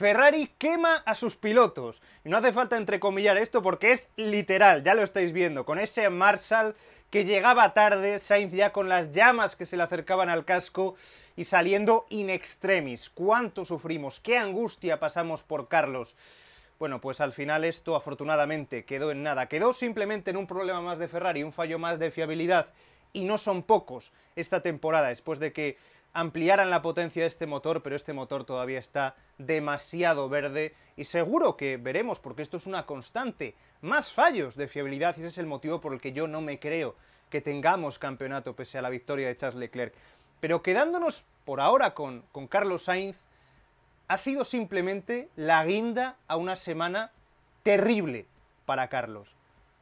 Ferrari quema a sus pilotos. no hace falta entrecomillar esto porque es literal, ya lo estáis viendo, con ese Marshall que llegaba tarde, Sainz ya con las llamas que se le acercaban al casco y saliendo in extremis. ¿Cuánto sufrimos? ¿Qué angustia pasamos por Carlos? Bueno, pues al final esto afortunadamente quedó en nada. Quedó simplemente en un problema más de Ferrari, un fallo más de fiabilidad. Y no son pocos esta temporada, después de que ampliaran la potencia de este motor, pero este motor todavía está demasiado verde y seguro que veremos, porque esto es una constante, más fallos de fiabilidad y ese es el motivo por el que yo no me creo que tengamos campeonato pese a la victoria de Charles Leclerc. Pero quedándonos por ahora con, con Carlos Sainz, ha sido simplemente la guinda a una semana terrible para Carlos.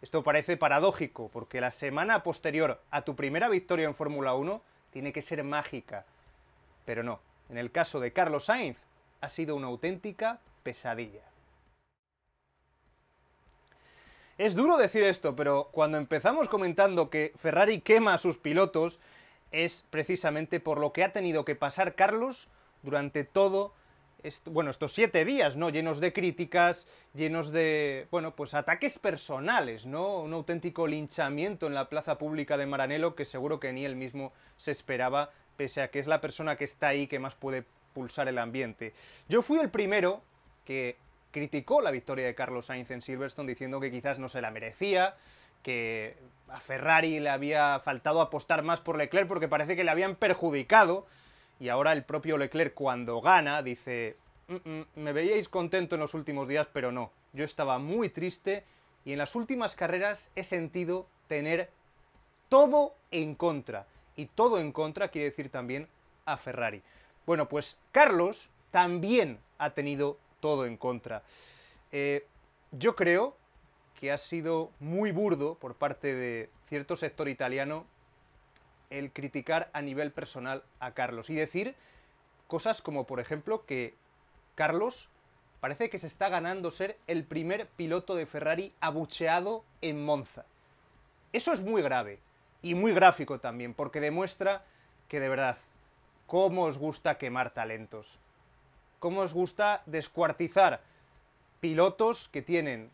Esto parece paradójico, porque la semana posterior a tu primera victoria en Fórmula 1 tiene que ser mágica, pero no, en el caso de Carlos Sainz ha sido una auténtica pesadilla. Es duro decir esto, pero cuando empezamos comentando que Ferrari quema a sus pilotos, es precisamente por lo que ha tenido que pasar Carlos durante todo, bueno, estos siete días, ¿no? Llenos de críticas, llenos de, bueno, pues ataques personales, ¿no? Un auténtico linchamiento en la plaza pública de Maranello que seguro que ni él mismo se esperaba pese a que es la persona que está ahí que más puede pulsar el ambiente. Yo fui el primero que criticó la victoria de Carlos Sainz en Silverstone diciendo que quizás no se la merecía, que a Ferrari le había faltado apostar más por Leclerc porque parece que le habían perjudicado y ahora el propio Leclerc cuando gana dice, mm, mm, me veíais contento en los últimos días, pero no, yo estaba muy triste y en las últimas carreras he sentido tener todo en contra y todo en contra quiere decir también a Ferrari. Bueno, pues Carlos también ha tenido todo en contra. Eh, yo creo que ha sido muy burdo por parte de cierto sector italiano el criticar a nivel personal a Carlos y decir cosas como, por ejemplo, que Carlos parece que se está ganando ser el primer piloto de Ferrari abucheado en Monza. Eso es muy grave, y muy gráfico también, porque demuestra que de verdad, cómo os gusta quemar talentos, cómo os gusta descuartizar pilotos que tienen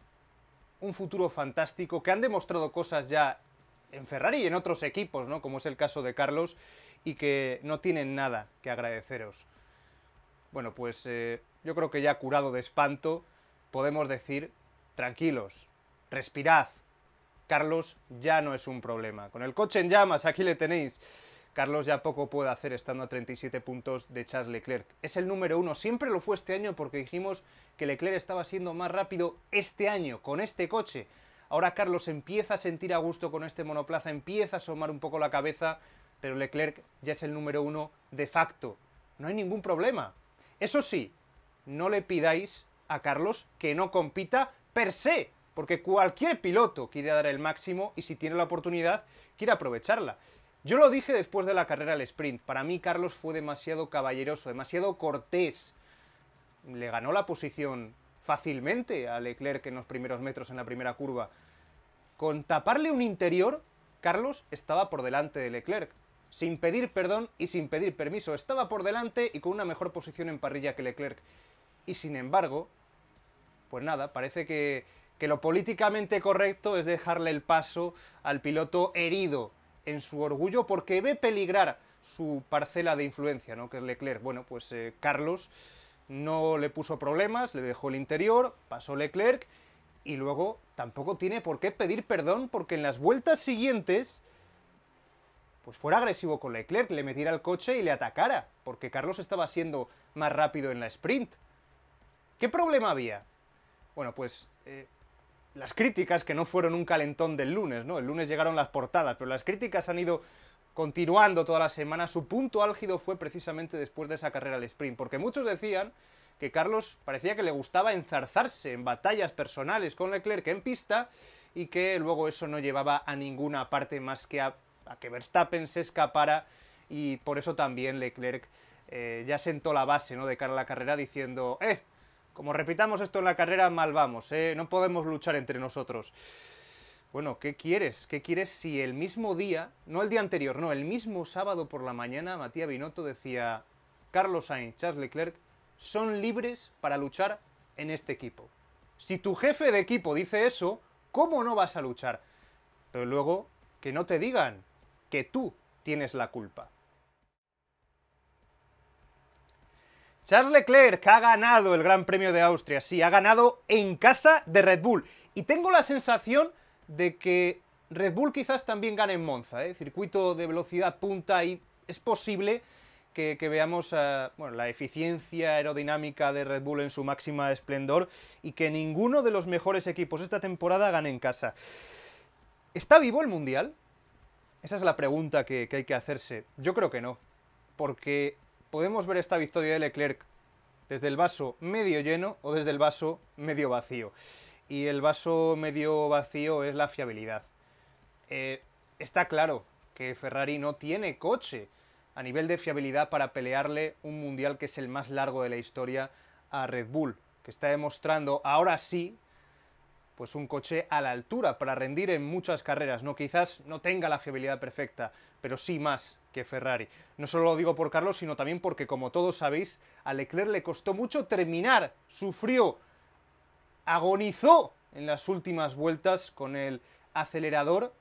un futuro fantástico, que han demostrado cosas ya en Ferrari y en otros equipos, ¿no? Como es el caso de Carlos, y que no tienen nada que agradeceros. Bueno, pues eh, yo creo que ya curado de espanto, podemos decir, tranquilos, respirad, Carlos ya no es un problema. Con el coche en llamas, aquí le tenéis. Carlos ya poco puede hacer estando a 37 puntos de Charles Leclerc. Es el número uno, siempre lo fue este año porque dijimos que Leclerc estaba siendo más rápido este año con este coche. Ahora Carlos empieza a sentir a gusto con este monoplaza, empieza a asomar un poco la cabeza, pero Leclerc ya es el número uno de facto. No hay ningún problema. Eso sí, no le pidáis a Carlos que no compita per se, porque cualquier piloto quiere dar el máximo y si tiene la oportunidad, quiere aprovecharla. Yo lo dije después de la carrera al sprint, para mí Carlos fue demasiado caballeroso, demasiado cortés. Le ganó la posición fácilmente a Leclerc en los primeros metros en la primera curva. Con taparle un interior, Carlos estaba por delante de Leclerc, sin pedir perdón y sin pedir permiso, estaba por delante y con una mejor posición en parrilla que Leclerc. Y sin embargo, pues nada, parece que que lo políticamente correcto es dejarle el paso al piloto herido en su orgullo porque ve peligrar su parcela de influencia, ¿no? que es Leclerc. Bueno, pues eh, Carlos no le puso problemas, le dejó el interior, pasó Leclerc y luego tampoco tiene por qué pedir perdón porque en las vueltas siguientes pues fuera agresivo con Leclerc, le metiera el coche y le atacara, porque Carlos estaba siendo más rápido en la sprint. ¿Qué problema había? Bueno, pues eh, las críticas, que no fueron un calentón del lunes, ¿no? El lunes llegaron las portadas, pero las críticas han ido continuando toda la semana. Su punto álgido fue precisamente después de esa carrera al sprint, porque muchos decían que Carlos parecía que le gustaba enzarzarse en batallas personales con Leclerc en pista y que luego eso no llevaba a ninguna parte más que a, que Verstappen se escapara y por eso también Leclerc eh, ya sentó la base ¿no? de cara a la carrera diciendo, eh, como repitamos esto en la carrera, mal vamos, ¿eh? no podemos luchar entre nosotros. Bueno, ¿qué quieres? ¿Qué quieres si el mismo día, no el día anterior, no, el mismo sábado por la mañana, Matías Binotto decía, Carlos Sainz, Charles Leclerc, son libres para luchar en este equipo. Si tu jefe de equipo dice eso, ¿cómo no vas a luchar? Pero luego, que no te digan que tú tienes la culpa. Charles Leclerc ha ganado el Gran Premio de Austria, sí, ha ganado en casa de Red Bull. Y tengo la sensación de que Red Bull quizás también gane en Monza, ¿eh? circuito de velocidad punta y es posible que, veamos eh, la eficiencia aerodinámica de Red Bull en su máxima esplendor y que ninguno de los mejores equipos esta temporada gane en casa. ¿Está vivo el Mundial? Esa es la pregunta que hay que hacerse. Yo creo que no, porque podemos ver esta victoria de Leclerc desde el vaso medio lleno o desde el vaso medio vacío. Y el vaso medio vacío es la fiabilidad. Eh, está claro que Ferrari no tiene coche a nivel de fiabilidad para pelearle un mundial que es el más largo de la historia a Red Bull, que está demostrando ahora sí pues un coche a la altura para rendir en muchas carreras, no quizás no tenga la fiabilidad perfecta, pero sí más que Ferrari. No solo lo digo por Carlos, sino también porque como todos sabéis, a Leclerc le costó mucho terminar, sufrió, agonizó en las últimas vueltas con el acelerador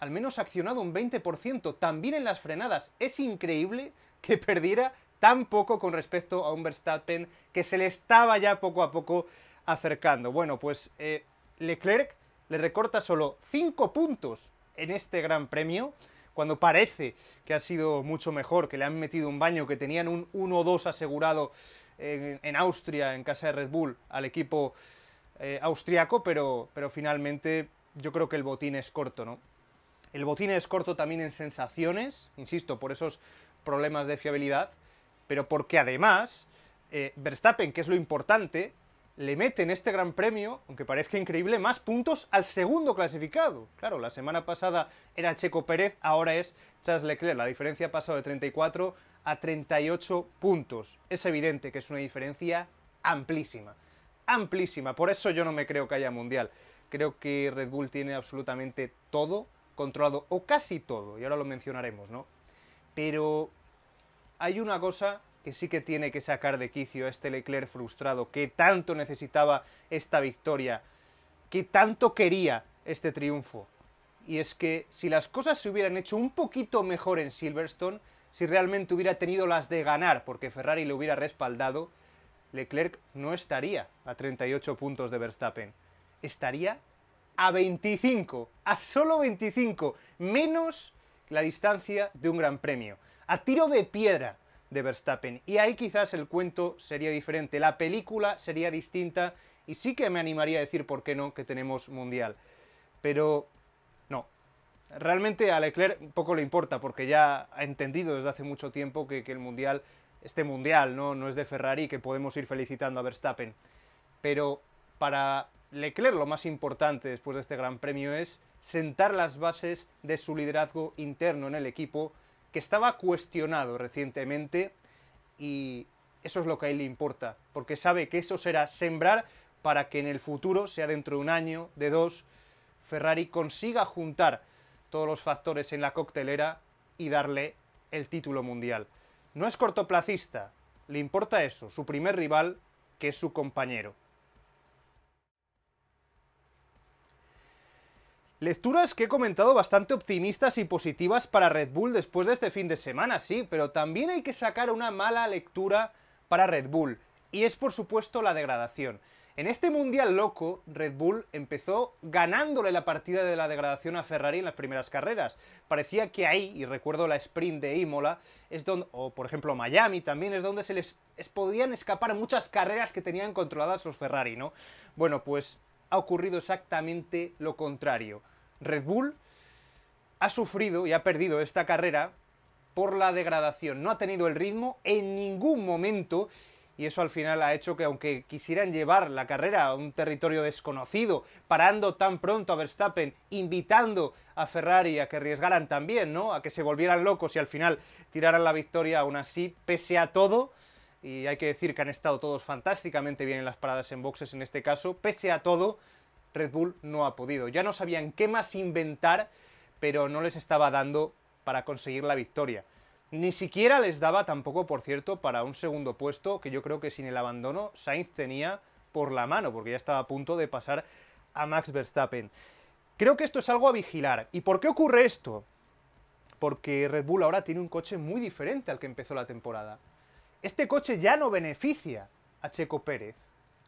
al menos accionado un 20%, también en las frenadas. Es increíble que perdiera tan poco con respecto a un Verstappen que se le estaba ya poco a poco acercando. Bueno, pues eh, Leclerc le recorta solo 5 puntos en este Gran Premio, cuando parece que ha sido mucho mejor, que le han metido un baño, que tenían un 1-2 asegurado en, Austria, en casa de Red Bull, al equipo eh, austriaco, pero, pero finalmente yo creo que el botín es corto, ¿no? El botín es corto también en sensaciones, insisto, por esos problemas de fiabilidad, pero porque además eh, Verstappen, que es lo importante, le mete en este gran premio, aunque parezca increíble, más puntos al segundo clasificado. Claro, la semana pasada era Checo Pérez, ahora es Charles Leclerc. La diferencia ha pasado de 34 a 38 puntos. Es evidente que es una diferencia amplísima. Amplísima. Por eso yo no me creo que haya mundial. Creo que Red Bull tiene absolutamente todo controlado, o casi todo, y ahora lo mencionaremos, ¿no? Pero hay una cosa que sí que tiene que sacar de quicio a este Leclerc frustrado, que tanto necesitaba esta victoria, que tanto quería este triunfo. Y es que si las cosas se hubieran hecho un poquito mejor en Silverstone, si realmente hubiera tenido las de ganar porque Ferrari le hubiera respaldado, Leclerc no estaría a 38 puntos de Verstappen, estaría a 25, a solo 25, menos la distancia de un gran premio, a tiro de piedra de Verstappen. Y ahí quizás el cuento sería diferente, la película sería distinta y sí que me animaría a decir, ¿por qué no?, que tenemos Mundial. Pero no. Realmente a Leclerc poco le importa porque ya ha entendido desde hace mucho tiempo que, el Mundial, este Mundial, ¿no? no es de Ferrari, que podemos ir felicitando a Verstappen. Pero para Leclerc lo más importante después de este Gran Premio es sentar las bases de su liderazgo interno en el equipo que estaba cuestionado recientemente y eso es lo que a él le importa, porque sabe que eso será sembrar para que en el futuro, sea dentro de un año, de dos, Ferrari consiga juntar todos los factores en la coctelera y darle el título mundial. No es cortoplacista, le importa eso, su primer rival, que es su compañero. Lecturas que he comentado bastante optimistas y positivas para Red Bull después de este fin de semana, sí, pero también hay que sacar una mala lectura para Red Bull, y es por supuesto la degradación. En este Mundial loco, Red Bull empezó ganándole la partida de la degradación a Ferrari en las primeras carreras. Parecía que ahí, y recuerdo la sprint de Imola, es donde, o por ejemplo Miami también, es donde se les podían escapar muchas carreras que tenían controladas los Ferrari, ¿no? Bueno, pues ha ocurrido exactamente lo contrario. Red Bull ha sufrido y ha perdido esta carrera por la degradación. No ha tenido el ritmo en ningún momento y eso al final ha hecho que aunque quisieran llevar la carrera a un territorio desconocido, parando tan pronto a Verstappen, invitando a Ferrari a que arriesgaran también, ¿no? A que se volvieran locos y al final tiraran la victoria aún así, pese a todo, y hay que decir que han estado todos fantásticamente bien en las paradas en boxes en este caso, pese a todo, Red Bull no ha podido. Ya no sabían qué más inventar, pero no les estaba dando para conseguir la victoria. Ni siquiera les daba tampoco, por cierto, para un segundo puesto, que yo creo que sin el abandono Sainz tenía por la mano, porque ya estaba a punto de pasar a Max Verstappen. Creo que esto es algo a vigilar. ¿Y por qué ocurre esto? Porque Red Bull ahora tiene un coche muy diferente al que empezó la temporada. Este coche ya no beneficia a Checo Pérez,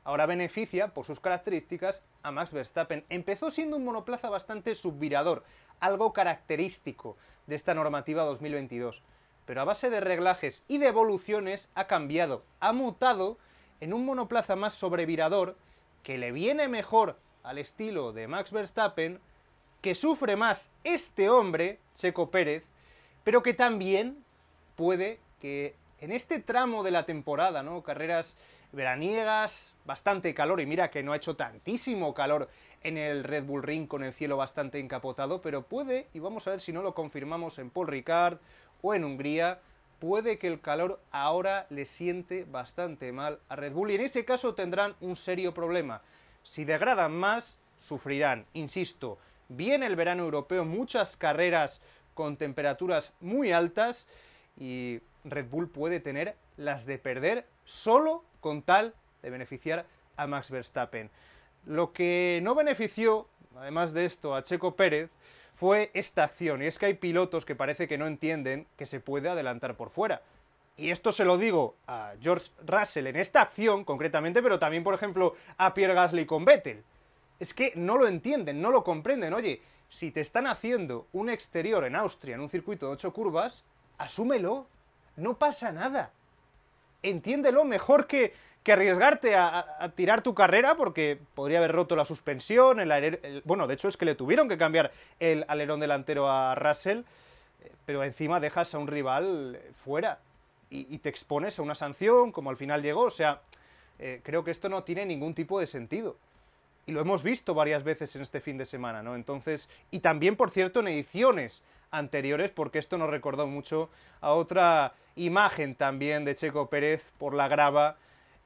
ahora beneficia por sus características a Max Verstappen. Empezó siendo un monoplaza bastante subvirador, algo característico de esta normativa 2022, pero a base de reglajes y de evoluciones ha cambiado, ha mutado en un monoplaza más sobrevirador que le viene mejor al estilo de Max Verstappen, que sufre más este hombre, Checo Pérez, pero que también puede que en este tramo de la temporada, ¿no? Carreras veraniegas, bastante calor, y mira que no ha hecho tantísimo calor en el Red Bull Ring con el cielo bastante encapotado, pero puede, y vamos a ver si no lo confirmamos en Paul Ricard o en Hungría, puede que el calor ahora le siente bastante mal a Red Bull, y en ese caso tendrán un serio problema. Si degradan más, sufrirán, insisto, bien el verano europeo, muchas carreras con temperaturas muy altas, y Red Bull puede tener las de perder solo con tal de beneficiar a Max Verstappen. Lo que no benefició, además de esto, a Checo Pérez fue esta acción, y es que hay pilotos que parece que no entienden que se puede adelantar por fuera. Y esto se lo digo a George Russell en esta acción concretamente, pero también, por ejemplo, a Pierre Gasly con Vettel. Es que no lo entienden, no lo comprenden. Oye, si te están haciendo un exterior en Austria, en un circuito de ocho curvas, asúmelo. No pasa nada. Entiéndelo mejor que, arriesgarte a, tirar tu carrera porque podría haber roto la suspensión. bueno, de hecho es que le tuvieron que cambiar el alerón delantero a Russell, pero encima dejas a un rival eh, fuera y, te expones a una sanción como al final llegó. O sea, eh, creo que esto no tiene ningún tipo de sentido. Y lo hemos visto varias veces en este fin de semana, ¿no? Entonces, y también, por cierto, en ediciones anteriores, porque esto nos recordó mucho a otra imagen también de Checo Pérez por la grava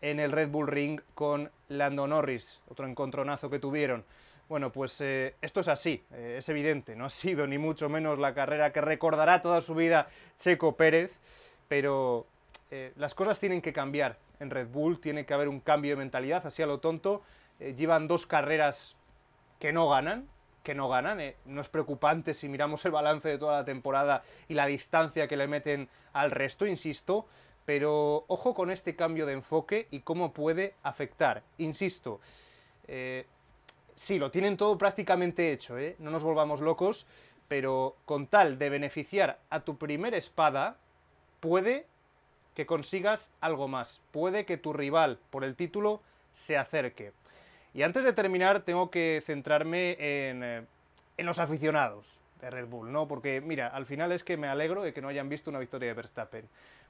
en el Red Bull Ring con Lando Norris, otro encontronazo que tuvieron. Bueno, pues eh, esto es así, eh, es evidente, no ha sido ni mucho menos la carrera que recordará toda su vida Checo Pérez, pero eh, las cosas tienen que cambiar en Red Bull, tiene que haber un cambio de mentalidad, así a lo tonto, llevan dos carreras que no ganan, que no ganan. ¿eh? No es preocupante si miramos el balance de toda la temporada y la distancia que le meten al resto, insisto. Pero ojo con este cambio de enfoque y cómo puede afectar. Insisto, eh, sí, lo tienen todo prácticamente hecho, ¿eh? no nos volvamos locos, pero con tal de beneficiar a tu primera espada, puede que consigas algo más, puede que tu rival por el título se acerque. Y antes de terminar, tengo que centrarme eh, en, los aficionados de Red Bull, ¿no? Porque, mira, al final es que me alegro de que no hayan visto una victoria de Verstappen.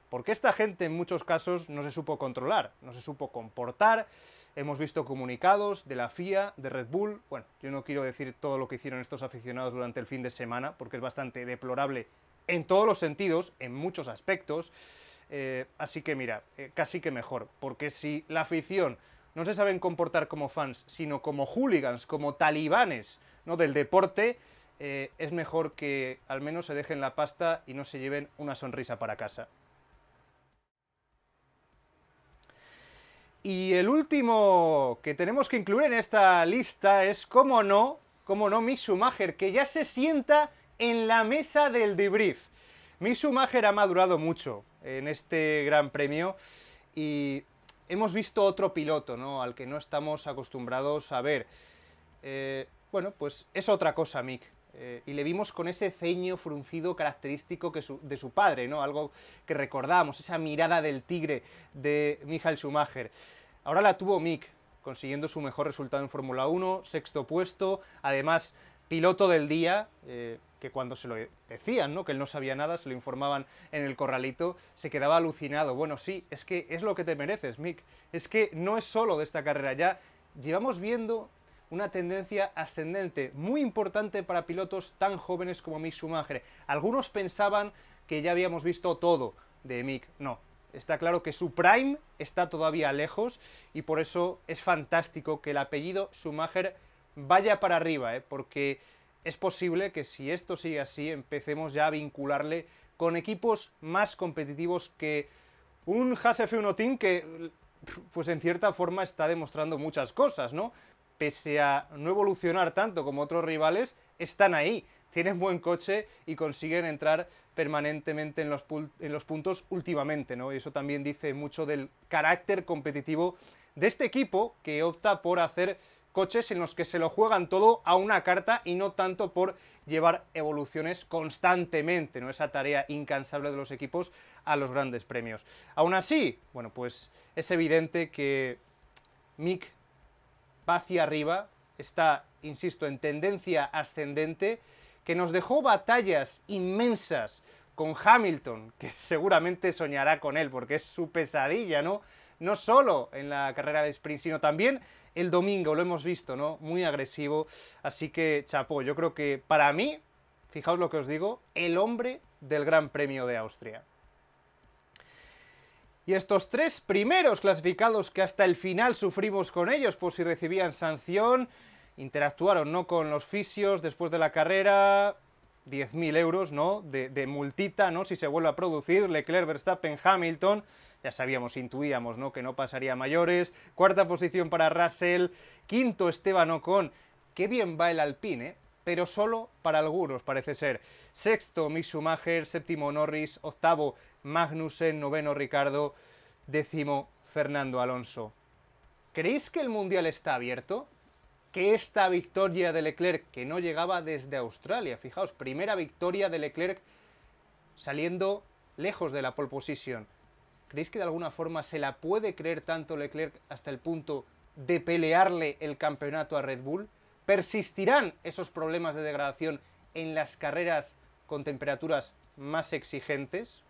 Porque esta gente en muchos casos no se supo controlar, no se supo comportar. Hemos visto comunicados de la FIA, de Red Bull. Bueno, yo no quiero decir todo lo que hicieron estos aficionados durante el fin de semana, porque es bastante deplorable en todos los sentidos, en muchos aspectos. Eh, así que mira, eh, casi que mejor, porque si la afición no se saben comportar como fans, sino como hooligans, como talibanes ¿no? del deporte, eh, es mejor que al menos se dejen la pasta y no se lleven una sonrisa para casa. Y el último que tenemos que incluir en esta lista es, cómo no, cómo no, Mick que ya se sienta en la mesa del debrief. Mick Schumacher ha madurado mucho en este Gran Premio y hemos visto otro piloto, ¿no? Al que no estamos acostumbrados a ver. Eh, bueno, pues es otra cosa, Mick. Eh, y le vimos con ese ceño fruncido característico que de su padre, ¿no? Algo que recordamos, esa mirada del tigre de Michael Schumacher. Ahora la tuvo Mick, consiguiendo su mejor resultado en Fórmula 1, sexto puesto, además piloto del día, eh, que cuando se lo decían, ¿no? que él no sabía nada, se lo informaban en el corralito, se quedaba alucinado. Bueno, sí, es que es lo que te mereces, Mick. Es que no es solo de esta carrera, ya llevamos viendo una tendencia ascendente muy importante para pilotos tan jóvenes como Mick Schumacher. Algunos pensaban que ya habíamos visto todo de Mick, no. Está claro que su prime está todavía lejos y por eso es fantástico que el apellido Schumacher vaya para arriba, ¿eh? porque es posible que si esto sigue así empecemos ya a vincularle con equipos más competitivos que un F1 Team que pues en cierta forma está demostrando muchas cosas, ¿no? Pese a no evolucionar tanto como otros rivales, están ahí, tienen buen coche y consiguen entrar permanentemente en los, en los puntos últimamente, ¿no? Y eso también dice mucho del carácter competitivo de este equipo que opta por hacer coches en los que se lo juegan todo a una carta y no tanto por llevar evoluciones constantemente, ¿no? Esa tarea incansable de los equipos a los grandes premios. Aún así, bueno, pues es evidente que Mick va hacia arriba, está, insisto, en tendencia ascendente, que nos dejó batallas inmensas con Hamilton, que seguramente soñará con él, porque es su pesadilla, ¿no? No solo en la carrera de sprint, sino también el domingo, lo hemos visto, ¿no? Muy agresivo. Así que, chapó, yo creo que para mí, fijaos lo que os digo, el hombre del Gran Premio de Austria. Y estos tres primeros clasificados que hasta el final sufrimos con ellos por si recibían sanción, interactuaron no con los fisios después de la carrera, 10.000 euros ¿no? De, de, multita ¿no? si se vuelve a producir, Leclerc, Verstappen, Hamilton, ya sabíamos, intuíamos, ¿no? Que no pasaría mayores. Cuarta posición para Russell. Quinto Esteban Ocon. Qué bien va el Alpine, ¿eh? pero solo para algunos parece ser. Sexto Mick Schumacher, séptimo Norris, octavo Magnussen, noveno Ricardo, décimo Fernando Alonso. ¿Creéis que el Mundial está abierto? que esta victoria de Leclerc, que no llegaba desde Australia, fijaos, primera victoria de Leclerc saliendo lejos de la pole position. ¿Creéis que de alguna forma se la puede creer tanto Leclerc hasta el punto de pelearle el campeonato a Red Bull? ¿Persistirán esos problemas de degradación en las carreras con temperaturas más exigentes?